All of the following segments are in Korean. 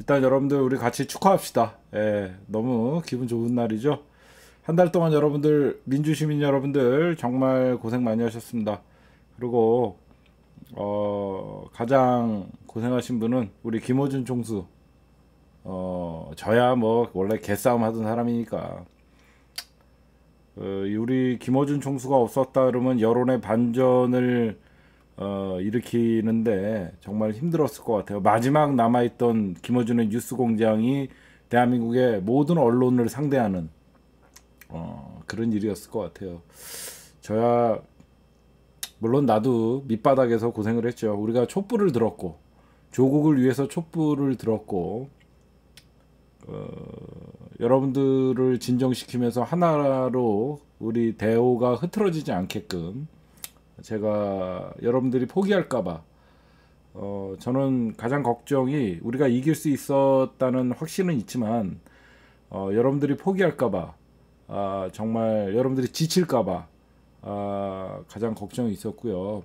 일단 여러분들 우리 같이 축하합시다. 예, 너무 기분 좋은 날이죠. 한 달 동안 여러분들 민주시민 여러분들 정말 고생 많이 하셨습니다. 그리고 어, 가장 고생하신 분은 우리 김호준 총수. 어, 저야 뭐 원래 개싸움 하던 사람이니까. 어, 우리 김호준 총수가 없었다 그러면 여론의 반전을 어, 일으키는데 정말 힘들었을 것 같아요. 마지막 남아있던 김어준의 뉴스공장이 대한민국의 모든 언론을 상대하는 어, 그런 일이었을 것 같아요. 저야 물론 나도 밑바닥에서 고생을 했죠. 우리가 촛불을 들었고 조국을 위해서 촛불을 들었고 어, 여러분들을 진정시키면서 하나로 우리 대오가 흐트러지지 않게끔 제가 여러분들이 포기할까봐 어, 저는 가장 걱정이 우리가 이길 수 있었다는 확신은 있지만 어, 여러분들이 포기할까봐 아, 정말 여러분들이 지칠까봐 아, 가장 걱정이 있었고요.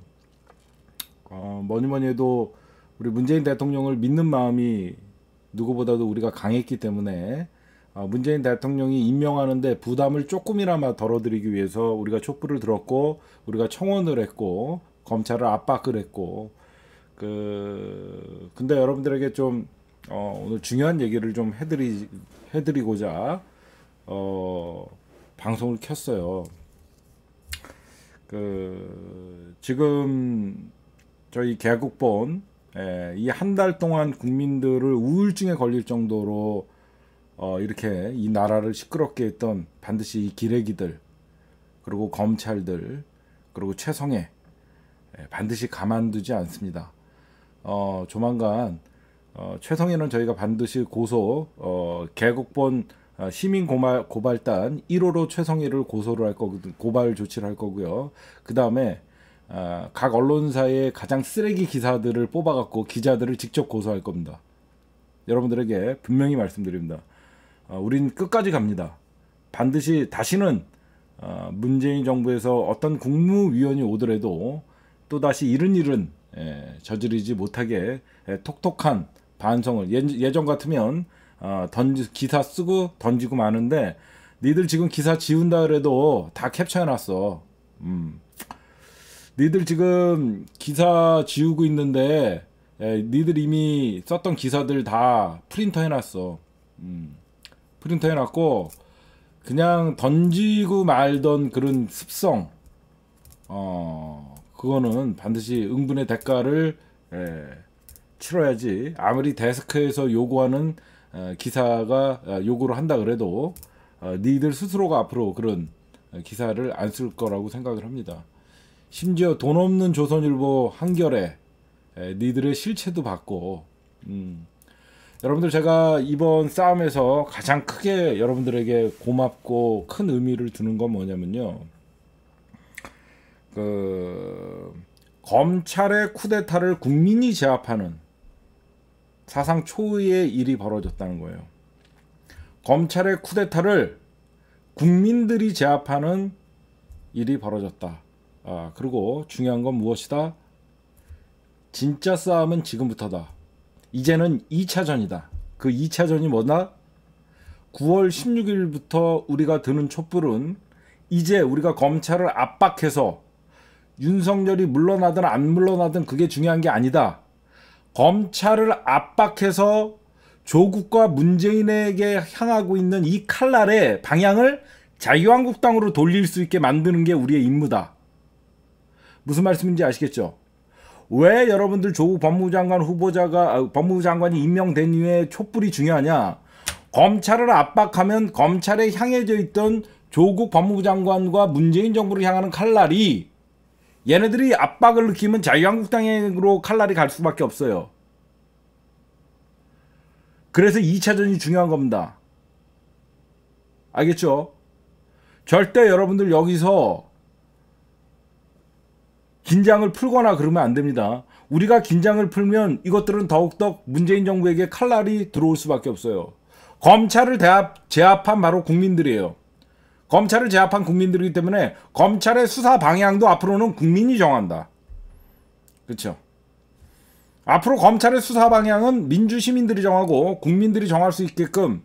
어, 뭐니 뭐니 해도 우리 문재인 대통령을 믿는 마음이 누구보다도 우리가 강했기 때문에 어, 문재인 대통령이 임명하는데 부담을 조금이나마 덜어드리기 위해서 우리가 촛불을 들었고 우리가 청원을 했고 검찰을 압박을 했고 그 근데 여러분들에게 좀 어, 오늘 중요한 얘기를 좀 해드리 해드리고자 어, 방송을 켰어요. 그 지금 저희 개국본 예, 이 한 달 동안 국민들을 우울증에 걸릴 정도로 어, 이렇게 이 나라를 시끄럽게 했던 반드시 이 기레기들 그리고 검찰들 그리고 최성애 예, 반드시 가만두지 않습니다. 어, 조만간 어, 최성애는 저희가 반드시 고소 어, 개국본 어, 시민 고발, 고발단 1호로 최성애를 고소를 할거고 고발 조치를 할 거고요. 그 다음에 어, 각 언론사의 가장 쓰레기 기사들을 뽑아갖고 기자들을 직접 고소할 겁니다. 여러분들에게 분명히 말씀드립니다. 어, 우린 끝까지 갑니다. 반드시 다시는 어, 문재인 정부에서 어떤 국무위원이 오더라도 또다시 이런 일은 예, 저지르지 못하게 예, 톡톡한 반성을 예, 전 같으면 어, 던지 기사 쓰고 던지고 마는데 니들 지금 기사 지운다 그래도 다 캡처해놨어. 음. 니들 지금 기사 지우고 있는데 예, 니들 이미 썼던 기사들 다 프린터 해놨어. 음. 프린터 해놨고 그냥 던지고 말던 그런 습성 어 그거는 반드시 응분의 대가를 에, 예, 치러야지 아무리 데스크에서 요구하는 에, 어, 기사가 에, 어, 요구를 한다 그래도 어, 니들 스스로가 앞으로 그런 기사를 안 쓸 거라고 생각을 합니다. 심지어 돈 없는 조선일보 한겨레 에, 예, 니들의 실체도 받고 음, 여러분들 제가 이번 싸움에서 가장 크게 여러분들에게 고맙고 큰 의미를 두는 건 뭐냐면요. 그 검찰의 쿠데타를 국민이 제압하는 사상 초유의 일이 벌어졌다는 거예요. 검찰의 쿠데타를 국민들이 제압하는 일이 벌어졌다. 아, 그리고 중요한 건 무엇이다? 진짜 싸움은 지금부터다. 이제는 2차전이다. 그 2차전이 뭐나? 9월 16일부터 우리가 드는 촛불은 이제 우리가 검찰을 압박해서 윤석열이 물러나든 안 물러나든 그게 중요한 게 아니다. 검찰을 압박해서 조국과 문재인에게 향하고 있는 이 칼날의 방향을 자유한국당으로 돌릴 수 있게 만드는 게 우리의 임무다. 무슨 말씀인지 아시겠죠? 왜 여러분들 조국 법무부 장관 후보자가 아, 법무부 장관이 임명된 이후에 촛불이 중요하냐? 검찰을 압박하면 검찰에 향해져 있던 조국 법무부 장관과 문재인 정부를 향하는 칼날이 얘네들이 압박을 느끼면 자유한국당으로 칼날이 갈 수밖에 없어요. 그래서 2차전이 중요한 겁니다. 알겠죠? 절대 여러분들 여기서 긴장을 풀거나 그러면 안 됩니다. 우리가 긴장을 풀면 이것들은 더욱더 문재인 정부에게 칼날이 들어올 수밖에 없어요. 검찰을 대합, 제압한 바로 국민들이에요. 검찰을 제압한 국민들이기 때문에 검찰의 수사 방향도 앞으로는 국민이 정한다. 그렇죠? 앞으로 검찰의 수사 방향은 민주 시민들이 정하고 국민들이 정할 수 있게끔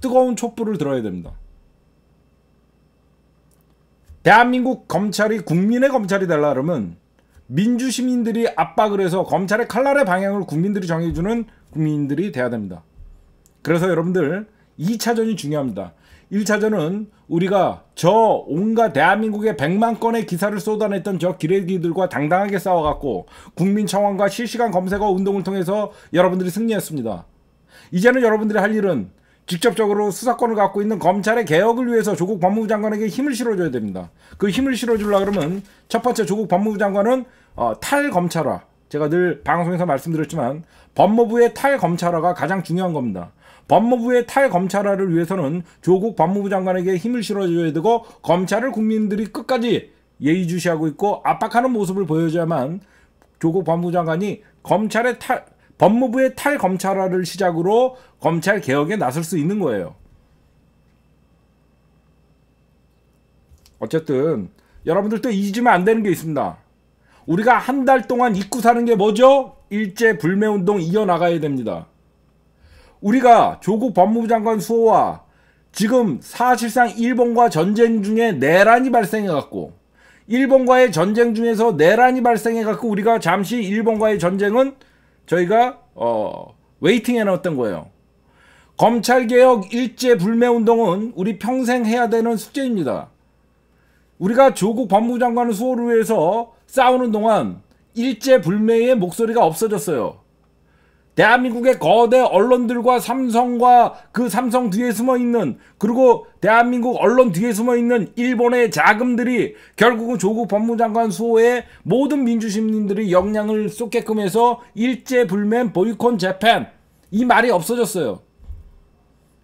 뜨거운 촛불을 들어야 됩니다. 대한민국 검찰이 국민의 검찰이 되려 그러면 민주 시민들이 압박을 해서 검찰의 칼날의 방향을 국민들이 정해주는 국민들이 돼야 됩니다. 그래서 여러분들 2차전이 중요합니다. 1차전은 우리가 저 온갖 대한민국의 100만 건의 기사를 쏟아냈던 저 기레기들과 당당하게 싸워갖고 국민청원과 실시간 검색어 운동을 통해서 여러분들이 승리했습니다. 이제는 여러분들이 할 일은 직접적으로 수사권을 갖고 있는 검찰의 개혁을 위해서 조국 법무부 장관에게 힘을 실어줘야 됩니다. 그 힘을 실어주려 그러면 첫 번째 조국 법무부 장관은 어, 탈검찰화. 제가 늘 방송에서 말씀드렸지만 법무부의 탈검찰화가 가장 중요한 겁니다. 법무부의 탈검찰화를 위해서는 조국 법무부 장관에게 힘을 실어줘야 되고 검찰을 국민들이 끝까지 예의주시하고 있고 압박하는 모습을 보여줘야만 조국 법무부 장관이 검찰의 탈 법무부의 탈검찰화를 시작으로 검찰 개혁에 나설 수 있는 거예요. 어쨌든 여러분들 도 잊으면 안 되는 게 있습니다. 우리가 한 달 동안 잊고 사는 게 뭐죠? 일제 불매 운동 이어 나가야 됩니다. 우리가 조국 법무부 장관 수호와 지금 사실상 일본과 전쟁 중에 내란이 발생해 갖고 일본과의 전쟁 중에서 내란이 발생해 갖고 우리가 잠시 일본과의 전쟁은 저희가 어, 웨이팅해 놨던 거예요. 검찰개혁 일제불매운동은 우리 평생 해야 되는 숙제입니다. 우리가 조국 법무장관의 수호를 위해서 싸우는 동안 일제불매의 목소리가 없어졌어요. 대한민국의 거대 언론들과 삼성과 그 삼성 뒤에 숨어 있는 그리고 대한민국 언론 뒤에 숨어 있는 일본의 자금들이 결국은 조국 법무장관 수호에 모든 민주시민들이 역량을 쏟게끔 해서 일제 불맨 보이콘 재팬 이 말이 없어졌어요.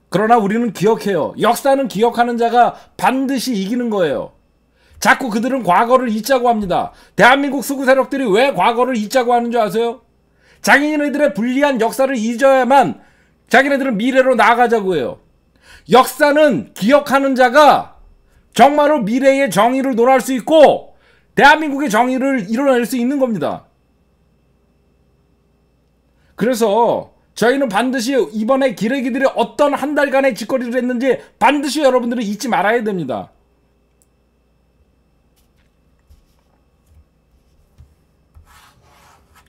그러나 우리는 기억해요. 역사는 기억하는 자가 반드시 이기는 거예요. 자꾸 그들은 과거를 잊자고 합니다. 대한민국 수구 세력들이 왜 과거를 잊자고 하는 줄 아세요? 자기네들의 불리한 역사를 잊어야만 자기네들은 미래로 나아가자고 해요. 역사는 기억하는 자가 정말로 미래의 정의를 논할 수 있고 대한민국의 정의를 이뤄낼 수 있는 겁니다. 그래서 저희는 반드시 이번에 기레기들이 어떤 한 달간의 짓거리를 했는지 반드시 여러분들은 잊지 말아야 됩니다.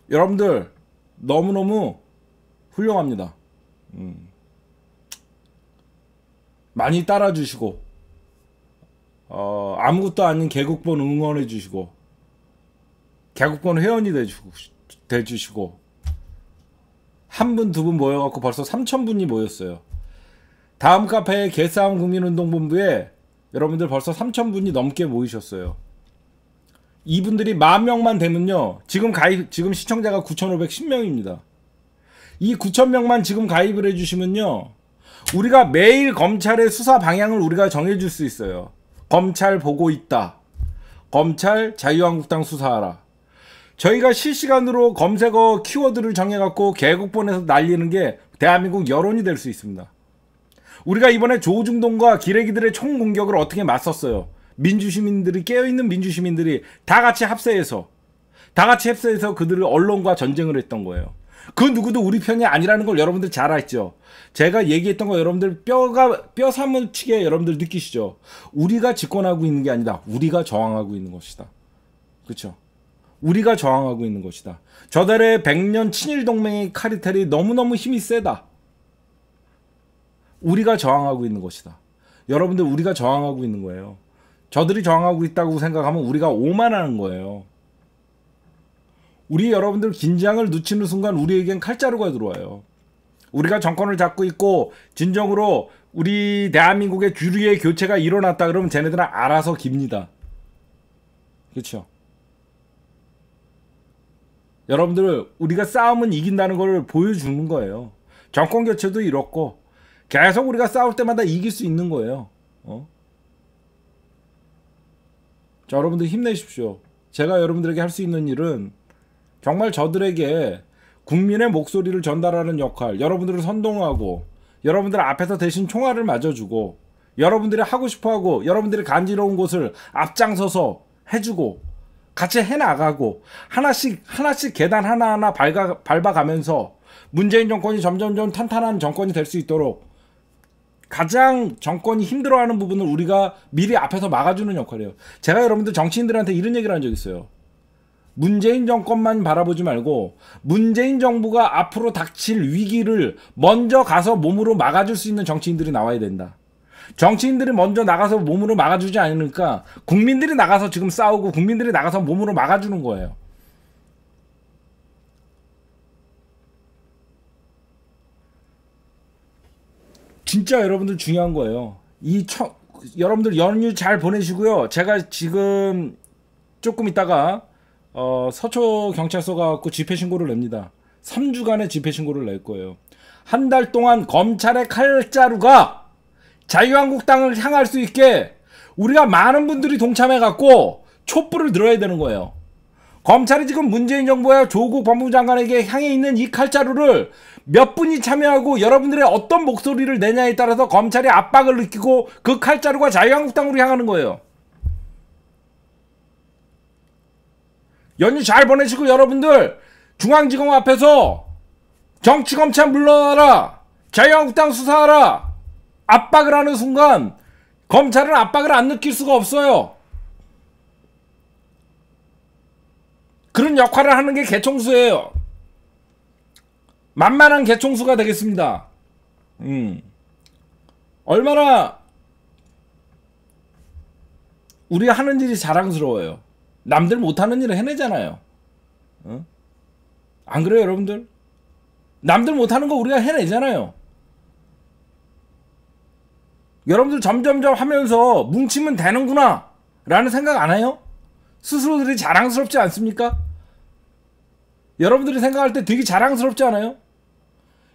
여러분들 너무너무 훌륭합니다. 음. 많이 따라주시고, 어, 아무것도 아닌 개국본 응원해주시고, 개국본 회원이 돼주시고, 한 분, 두 분 모여갖고 벌써 3천분이 모였어요. 다음 카페 에 개싸움 국민운동본부에 여러분들 벌써 3천분이 넘게 모이셨어요. 이분들이 만 명만 되면요. 지금 가입 지금 시청자가 9,510명입니다. 이 9,000명만 지금 가입을 해 주시면요. 우리가 매일 검찰의 수사 방향을 우리가 정해 줄수 있어요. 검찰 보고 있다. 검찰 자유한국당 수사하라. 저희가 실시간으로 검색어 키워드를 정해갖고 개국본에서 날리는 게 대한민국 여론이 될 수 있습니다. 우리가 이번에 조중동과 기레기들의 총공격을 어떻게 맞섰어요. 민주시민들이 깨어있는 민주시민들이 다 같이 합세해서 다 같이 합세해서 그들을 언론과 전쟁을 했던 거예요. 그 누구도 우리 편이 아니라는 걸 여러분들 잘 알죠. 제가 얘기했던 거 여러분들 뼈가 뼈 사무치게 여러분들 느끼시죠. 우리가 집권하고 있는 게 아니다. 우리가 저항하고 있는 것이다. 그렇죠? 우리가 저항하고 있는 것이다. 저달의 100년 친일 동맹의 카리텔이 너무너무 힘이 세다. 우리가 저항하고 있는 것이다. 여러분들 우리가 저항하고 있는 거예요. 저들이 저항하고 있다고 생각하면 우리가 오만하는 거예요. 우리 여러분들 긴장을 늦추는 순간 우리에겐 칼자루가 들어와요. 우리가 정권을 잡고 있고 진정으로 우리 대한민국의 주류의 교체가 일어났다 그러면 쟤네들은 알아서 깁니다. 그렇죠? 여러분들 우리가 싸움은 이긴다는 걸 보여주는 거예요. 정권 교체도 이렇고 계속 우리가 싸울 때마다 이길 수 있는 거예요. 어? 자, 여러분들 힘내십시오. 제가 여러분들에게 할 수 있는 일은 정말 저들에게 국민의 목소리를 전달하는 역할, 여러분들을 선동하고, 여러분들 앞에서 대신 총알을 맞아주고, 여러분들이 하고 싶어 하고, 여러분들이 간지러운 곳을 앞장서서 해주고, 같이 해나가고, 하나씩, 하나씩 계단 하나하나 밟아, 밟아가면서 문재인 정권이 점점점 탄탄한 정권이 될 수 있도록 가장 정권이 힘들어하는 부분을 우리가 미리 앞에서 막아주는 역할이에요. 제가 여러분들 정치인들한테 이런 얘기를 한 적 있어요. 문재인 정권만 바라보지 말고 문재인 정부가 앞으로 닥칠 위기를 먼저 가서 몸으로 막아줄 수 있는 정치인들이 나와야 된다. 정치인들이 먼저 나가서 몸으로 막아주지 않으니까 국민들이 나가서 지금 싸우고 국민들이 나가서 몸으로 막아주는 거예요. 진짜 여러분들 중요한 거예요. 이 처, 여러분들 연휴 잘 보내시고요. 제가 지금 조금 있다가 어, 서초 경찰서 가고 집회 신고를 냅니다. 3주간의 집회 신고를 낼 거예요. 한 달 동안 검찰의 칼자루가 자유한국당을 향할 수 있게 우리가 많은 분들이 동참해 갖고 촛불을 들어야 되는 거예요. 검찰이 지금 문재인 정부와 조국 법무부 장관에게 향해 있는 이 칼자루를 몇 분이 참여하고 여러분들의 어떤 목소리를 내냐에 따라서 검찰이 압박을 느끼고 그 칼자루가 자유한국당으로 향하는 거예요. 연휴 잘 보내시고 여러분들 중앙지검 앞에서 정치검찰 물러나라 자유한국당 수사하라 압박을 하는 순간 검찰은 압박을 안 느낄 수가 없어요. 그런 역할을 하는 게 개총수예요. 만만한 개총수가 되겠습니다. 음. 얼마나 우리 하는 일이 자랑스러워요. 남들 못하는 일을 해내잖아요. 어? 안 그래요, 여러분들? 남들 못하는 거 우리가 해내잖아요. 여러분들 점점점 하면서 뭉치면 되는구나 라는 생각 안 해요? 스스로들이 자랑스럽지 않습니까? 여러분들이 생각할 때 되게 자랑스럽지 않아요?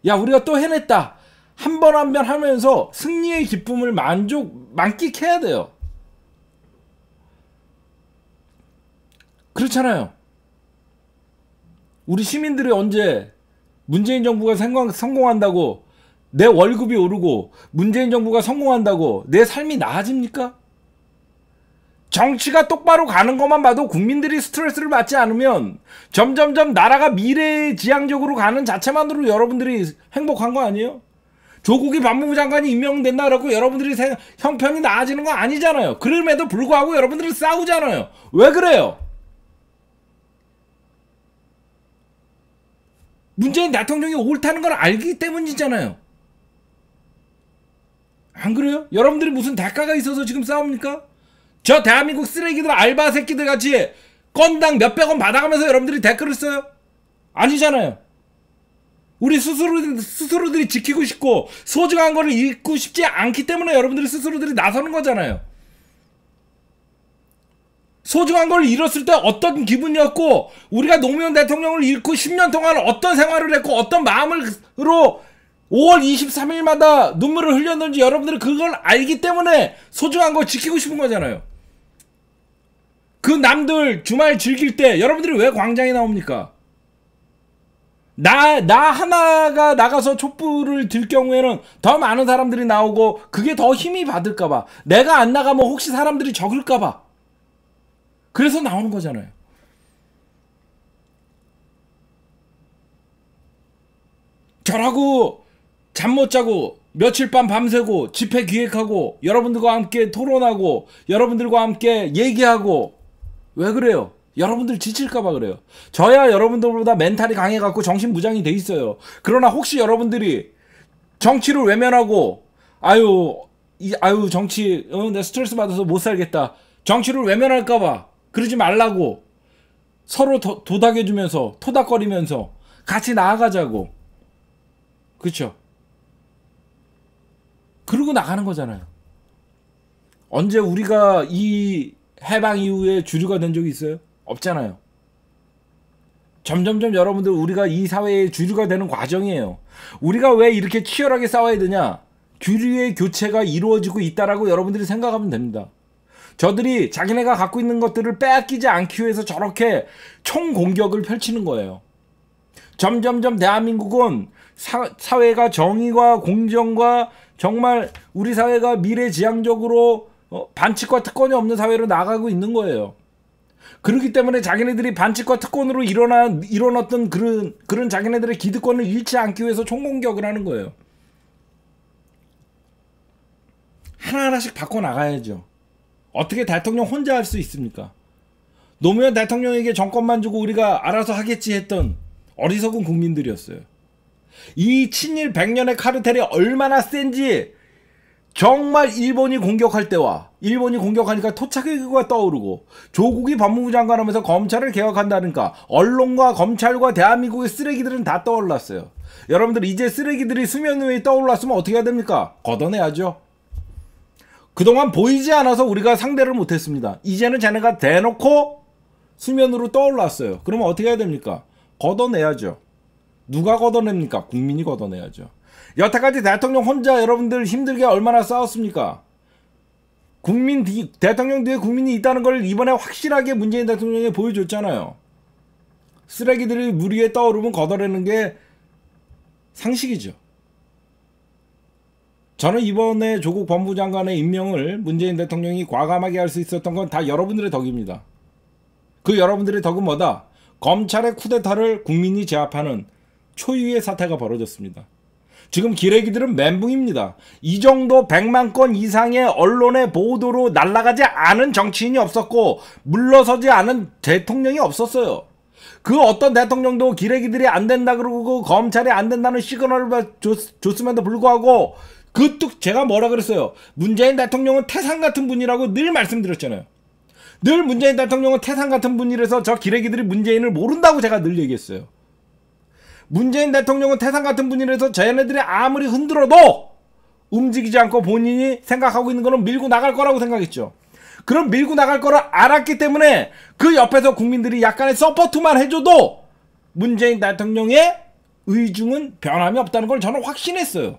야, 우리가 또 해냈다. 한 번 한 번 하면서 승리의 기쁨을 만족, 만끽해야 돼요. 그렇잖아요. 우리 시민들이 언제 문재인 정부가 생각, 성공한다고 내 월급이 오르고 문재인 정부가 성공한다고 내 삶이 나아집니까? 정치가 똑바로 가는 것만 봐도 국민들이 스트레스를 받지 않으면 점점점 나라가 미래 지향적으로 가는 자체만으로 여러분들이 행복한 거 아니에요? 조국이 법무부 장관이 임명된다라고 여러분들이 생, 형편이 나아지는 거 아니잖아요. 그럼에도 불구하고 여러분들이 싸우잖아요. 왜 그래요? 문재인 대통령이 옳다는 걸 알기 때문이잖아요. 안 그래요? 여러분들이 무슨 대가가 있어서 지금 싸웁니까? 저 대한민국 쓰레기들 알바 새끼들 같이 건당 몇백 원 받아가면서 여러분들이 댓글을 써요? 아니잖아요. 우리 스스로, 스스로들이 지키고 싶고 소중한 거를 잃고 싶지 않기 때문에 여러분들이 스스로들이 나서는 거잖아요. 소중한 걸 잃었을 때 어떤 기분이었고 우리가 노무현 대통령을 잃고 10년 동안 어떤 생활을 했고 어떤 마음으로 5월 23일마다 눈물을 흘렸는지 여러분들이 그걸 알기 때문에 소중한 걸 지키고 싶은 거잖아요. 그 남들 주말 즐길 때 여러분들이 왜 광장에 나옵니까? 나, 나 하나가 나가서 촛불을 들 경우에는 더 많은 사람들이 나오고 그게 더 힘이 받을까봐. 내가 안 나가면 혹시 사람들이 적을까봐. 그래서 나오는 거잖아요. 저라고 잠 못 자고 며칠 밤 밤새고 집회 기획하고 여러분들과 함께 토론하고 여러분들과 함께 얘기하고 왜 그래요? 여러분들 지칠까봐 그래요. 저야 여러분들보다 멘탈이 강해갖고 정신 무장이 돼 있어요. 그러나 혹시 여러분들이 정치를 외면하고 아유 이 아유 정치 어, 내 스트레스 받아서 못 살겠다. 정치를 외면할까봐 그러지 말라고 서로 도, 도닥여주면서 토닥거리면서 같이 나아가자고. 그렇죠? 그러고 나가는 거잖아요. 언제 우리가 이 해방 이후에 주류가 된 적이 있어요? 없잖아요. 점점점 여러분들 우리가 이 사회의 주류가 되는 과정이에요. 우리가 왜 이렇게 치열하게 싸워야 되냐? 주류의 교체가 이루어지고 있다라고 여러분들이 생각하면 됩니다. 저들이 자기네가 갖고 있는 것들을 빼앗기지 않기 위해서 저렇게 총 공격을 펼치는 거예요. 점점점 대한민국은 사, 사회가 정의와 공정과 정말 우리 사회가 미래지향적으로 어, 반칙과 특권이 없는 사회로 나가고 있는 거예요. 그렇기 때문에 자기네들이 반칙과 특권으로 일어나 일어났던 그런 그런 자기네들의 기득권을 잃지 않기 위해서 총공격을 하는 거예요. 하나하나씩 바꿔 나가야죠. 어떻게 대통령 혼자 할 수 있습니까? 노무현 대통령에게 정권만 주고 우리가 알아서 하겠지 했던 어리석은 국민들이었어요. 이 친일 100년의 카르텔이 얼마나 센지 정말 일본이 공격할 때와 일본이 공격하니까 토착의교가 떠오르고 조국이 법무부 장관하면서 검찰을 개혁한다니까 언론과 검찰과 대한민국의 쓰레기들은 다 떠올랐어요. 여러분들 이제 쓰레기들이 수면 위에 떠올랐으면 어떻게 해야 됩니까? 걷어내야죠. 그동안 보이지 않아서 우리가 상대를 못했습니다. 이제는 자네가 대놓고 수면으로 떠올랐어요. 그러면 어떻게 해야 됩니까? 걷어내야죠. 누가 걷어냅니까? 국민이 걷어내야죠. 여태까지 대통령 혼자 여러분들 힘들게 얼마나 싸웠습니까? 국민 뒤, 대통령 뒤에 국민이 있다는 걸 이번에 확실하게 문재인 대통령이 보여줬잖아요. 쓰레기들이 물 위에 떠오르면 걷어내는 게 상식이죠. 저는 이번에 조국 법무장관의 임명을 문재인 대통령이 과감하게 할 수 있었던 건 다 여러분들의 덕입니다. 그 여러분들의 덕은 뭐다? 검찰의 쿠데타를 국민이 제압하는 초유의 사태가 벌어졌습니다. 지금 기레기들은 멘붕입니다. 이 정도 100만 건 이상의 언론의 보도로 날아가지 않은 정치인이 없었고 물러서지 않은 대통령이 없었어요. 그 어떤 대통령도 기레기들이 안 된다 그러고 검찰이 안 된다는 시그널을 줬, 줬음에도 불구하고 그 뚝 제가 뭐라 그랬어요. 문재인 대통령은 태상 같은 분이라고 늘 말씀드렸잖아요. 늘 문재인 대통령은 태상 같은 분이라서 저 기레기들이 문재인을 모른다고 제가 늘 얘기했어요. 문재인 대통령은 태산 같은 분이라서 쟤네들이 아무리 흔들어도 움직이지 않고 본인이 생각하고 있는 거는 밀고 나갈 거라고 생각했죠. 그럼 밀고 나갈 거를 알았기 때문에 그 옆에서 국민들이 약간의 서포트만 해줘도 문재인 대통령의 의중은 변함이 없다는 걸 저는 확신했어요.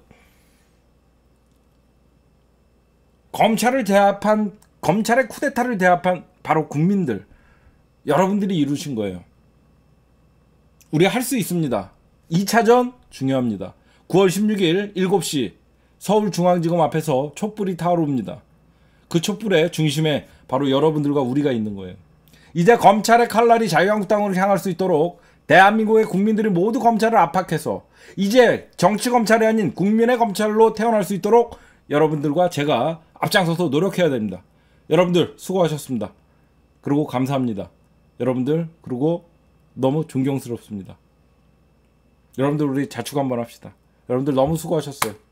검찰을 제압한 검찰의 쿠데타를 제압한 바로 국민들 여러분들이 이루신 거예요. 우리 할 수 있습니다. 2차전 중요합니다. 9월 16일 7시 서울중앙지검 앞에서 촛불이 타오릅니다. 그 촛불의 중심에 바로 여러분들과 우리가 있는 거예요. 이제 검찰의 칼날이 자유한국당으로 향할 수 있도록 대한민국의 국민들이 모두 검찰을 압박해서 이제 정치 검찰이 아닌 국민의 검찰로 태어날 수 있도록 여러분들과 제가 앞장서서 노력해야 됩니다. 여러분들 수고하셨습니다. 그리고 감사합니다. 여러분들 그리고 너무 존경스럽습니다. 여러분들 우리 자축 한번 합시다. 여러분들 너무 수고하셨어요.